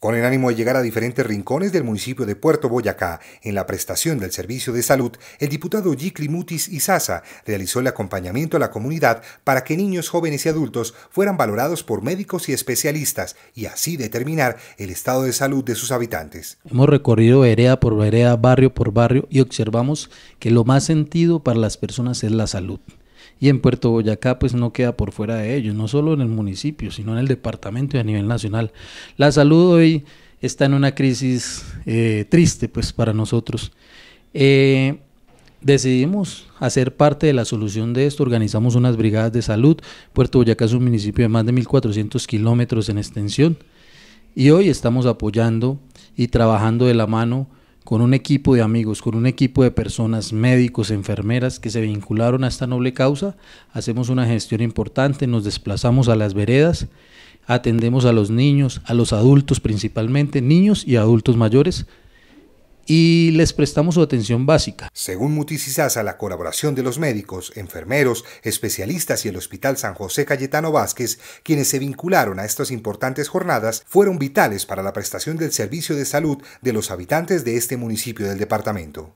Con el ánimo de llegar a diferentes rincones del municipio de Puerto Boyacá en la prestación del servicio de salud, el diputado yiklimutis Isaza realizó el acompañamiento a la comunidad para que niños, jóvenes y adultos fueran valorados por médicos y especialistas y así determinar el estado de salud de sus habitantes. Hemos recorrido vereda por vereda, barrio por barrio y observamos que lo más sentido para las personas es la salud. Y en Puerto Boyacá pues no queda por fuera de ellos, no solo en el municipio, sino en el departamento y a nivel nacional. La salud hoy está en una crisis eh, triste pues para nosotros. Eh, decidimos hacer parte de la solución de esto, organizamos unas brigadas de salud. Puerto Boyacá es un municipio de más de 1.400 kilómetros en extensión y hoy estamos apoyando y trabajando de la mano con un equipo de amigos, con un equipo de personas, médicos, enfermeras que se vincularon a esta noble causa, hacemos una gestión importante, nos desplazamos a las veredas, atendemos a los niños, a los adultos principalmente, niños y adultos mayores, y les prestamos su atención básica. Según Muticisasa, la colaboración de los médicos, enfermeros, especialistas y el Hospital San José Cayetano Vázquez, quienes se vincularon a estas importantes jornadas, fueron vitales para la prestación del servicio de salud de los habitantes de este municipio del departamento.